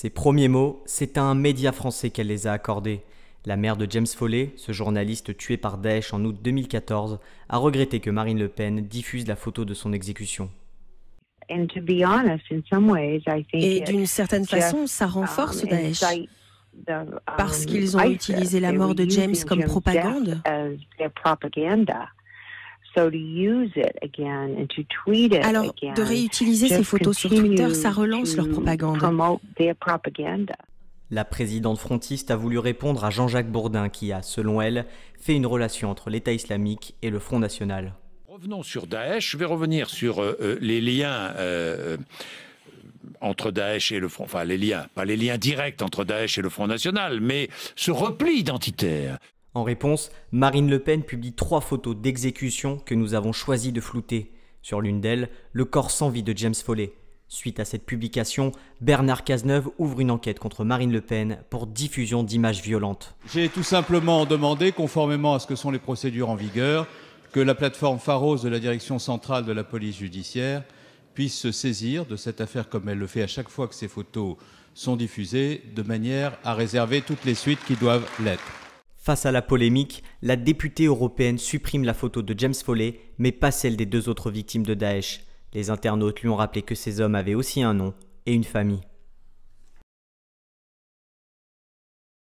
Ces premiers mots, c'est à un média français qu'elle les a accordés. La mère de James Foley, ce journaliste tué par Daesh en août 2014, a regretté que Marine Le Pen diffuse la photo de son exécution. Et d'une certaine façon, ça um, renforce Daesh. Um, Parce qu'ils ont utilisé la mort de James comme propagande. Alors, de réutiliser ces photos sur Twitter, ça relance leur propagande. La présidente frontiste a voulu répondre à Jean-Jacques Bourdin qui a, selon elle, fait une relation entre l'État islamique et le Front national. Revenons sur Daesh, je vais revenir sur euh, euh, les liens euh, entre Daesh et le Front, enfin les liens, pas les liens directs entre Daesh et le Front national, mais ce repli identitaire. En réponse, Marine Le Pen publie trois photos d'exécution que nous avons choisi de flouter. Sur l'une d'elles, le corps sans vie de James Foley. Suite à cette publication, Bernard Cazeneuve ouvre une enquête contre Marine Le Pen pour diffusion d'images violentes. J'ai tout simplement demandé, conformément à ce que sont les procédures en vigueur, que la plateforme Pharos de la Direction centrale de la police judiciaire puisse se saisir de cette affaire comme elle le fait à chaque fois que ces photos sont diffusées, de manière à réserver toutes les suites qui doivent l'être. Face à la polémique, la députée européenne supprime la photo de James Foley, mais pas celle des deux autres victimes de Daesh. Les internautes lui ont rappelé que ces hommes avaient aussi un nom et une famille.